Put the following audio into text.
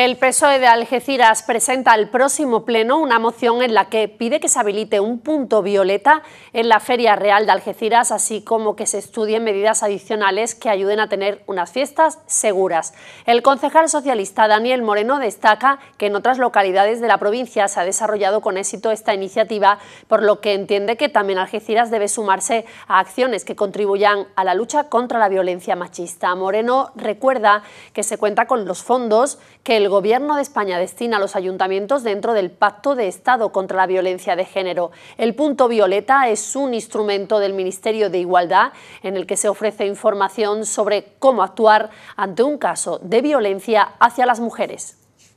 El PSOE de Algeciras presenta al próximo pleno una moción en la que pide que se habilite un punto violeta en la Feria Real de Algeciras, así como que se estudien medidas adicionales que ayuden a tener unas fiestas seguras. El concejal socialista Daniel Moreno destaca que en otras localidades de la provincia se ha desarrollado con éxito esta iniciativa, por lo que entiende que también Algeciras debe sumarse a acciones que contribuyan a la lucha contra la violencia machista. Moreno recuerda que se cuenta con los fondos que el el Gobierno de España destina a los ayuntamientos dentro del Pacto de Estado contra la Violencia de Género. El punto violeta es un instrumento del Ministerio de Igualdad en el que se ofrece información sobre cómo actuar ante un caso de violencia hacia las mujeres.